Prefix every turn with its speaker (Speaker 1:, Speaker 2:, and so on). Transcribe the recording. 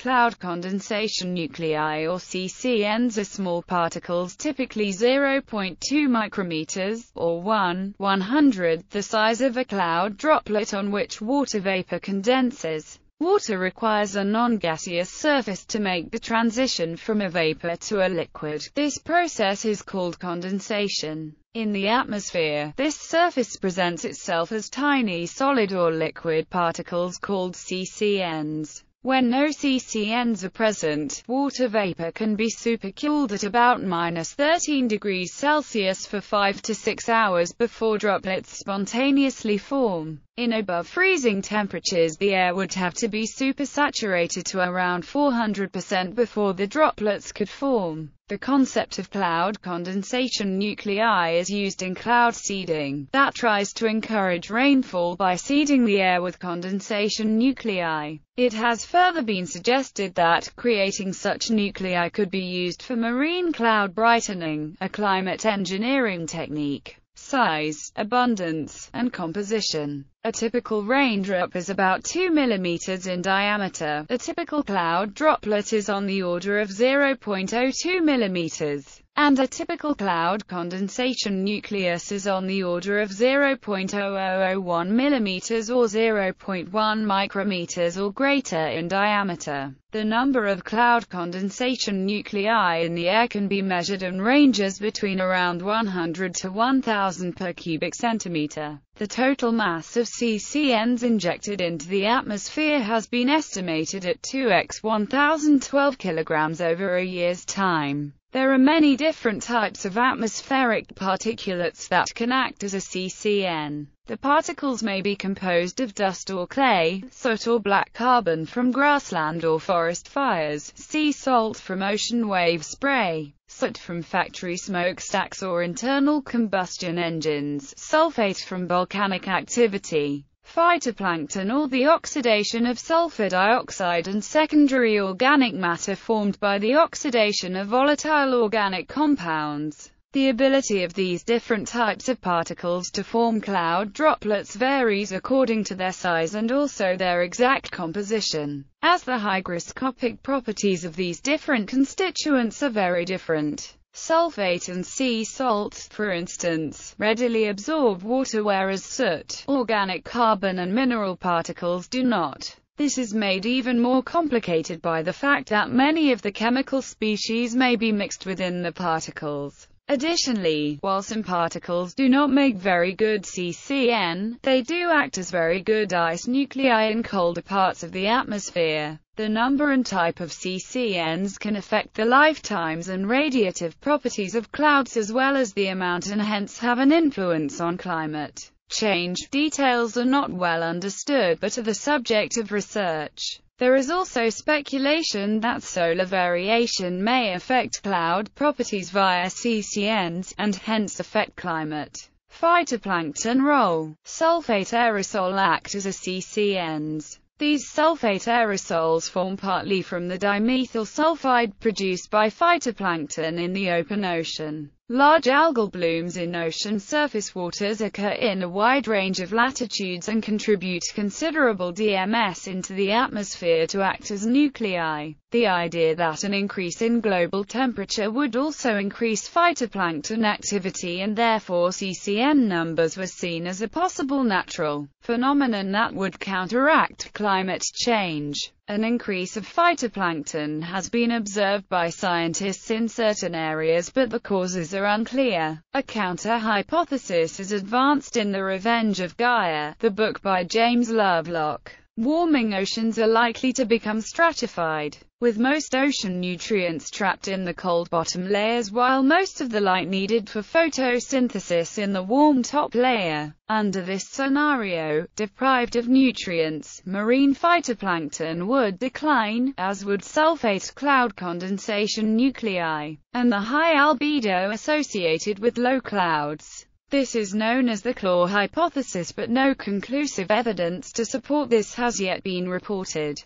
Speaker 1: Cloud condensation nuclei or CCNs are small particles typically 0.2 micrometers, or 1 100 the size of a cloud droplet on which water vapor condenses. Water requires a non-gaseous surface to make the transition from a vapor to a liquid. This process is called condensation. In the atmosphere, this surface presents itself as tiny solid or liquid particles called CCNs. When no CCNs are present, water vapor can be supercooled at about minus 13 degrees Celsius for 5 to 6 hours before droplets spontaneously form. In above freezing temperatures the air would have to be supersaturated to around 400% before the droplets could form. The concept of cloud condensation nuclei is used in cloud seeding, that tries to encourage rainfall by seeding the air with condensation nuclei. It has further been suggested that creating such nuclei could be used for marine cloud brightening, a climate engineering technique. Size, abundance, and composition a typical raindrop is about 2 mm in diameter. A typical cloud droplet is on the order of 0.02 mm and a typical cloud condensation nucleus is on the order of 0.0001 mm or 0.1 micrometers or greater in diameter. The number of cloud condensation nuclei in the air can be measured and ranges between around 100 to 1000 per cubic centimeter. The total mass of CCNs injected into the atmosphere has been estimated at 2x 1012 kilograms over a year's time. There are many different types of atmospheric particulates that can act as a CCN. The particles may be composed of dust or clay, soot or black carbon from grassland or forest fires, sea salt from ocean wave spray, soot from factory smokestacks or internal combustion engines, sulfate from volcanic activity, phytoplankton or the oxidation of sulfur dioxide and secondary organic matter formed by the oxidation of volatile organic compounds. The ability of these different types of particles to form cloud droplets varies according to their size and also their exact composition, as the hygroscopic properties of these different constituents are very different. Sulfate and sea salts, for instance, readily absorb water whereas soot, organic carbon and mineral particles do not. This is made even more complicated by the fact that many of the chemical species may be mixed within the particles. Additionally, while some particles do not make very good CCN, they do act as very good ice nuclei in colder parts of the atmosphere. The number and type of CCNs can affect the lifetimes and radiative properties of clouds as well as the amount and hence have an influence on climate change. Details are not well understood but are the subject of research. There is also speculation that solar variation may affect cloud properties via CCNs, and hence affect climate. Phytoplankton role Sulfate aerosol act as a CCNs. These sulfate aerosols form partly from the dimethyl sulfide produced by phytoplankton in the open ocean. Large algal blooms in ocean surface waters occur in a wide range of latitudes and contribute considerable DMS into the atmosphere to act as nuclei. The idea that an increase in global temperature would also increase phytoplankton activity and therefore CCN numbers was seen as a possible natural phenomenon that would counteract climate change. An increase of phytoplankton has been observed by scientists in certain areas but the causes are are unclear. A counter-hypothesis is advanced in The Revenge of Gaia, the book by James Lovelock. Warming oceans are likely to become stratified with most ocean nutrients trapped in the cold bottom layers while most of the light needed for photosynthesis in the warm top layer. Under this scenario, deprived of nutrients, marine phytoplankton would decline, as would sulfate cloud condensation nuclei, and the high albedo associated with low clouds. This is known as the claw hypothesis but no conclusive evidence to support this has yet been reported.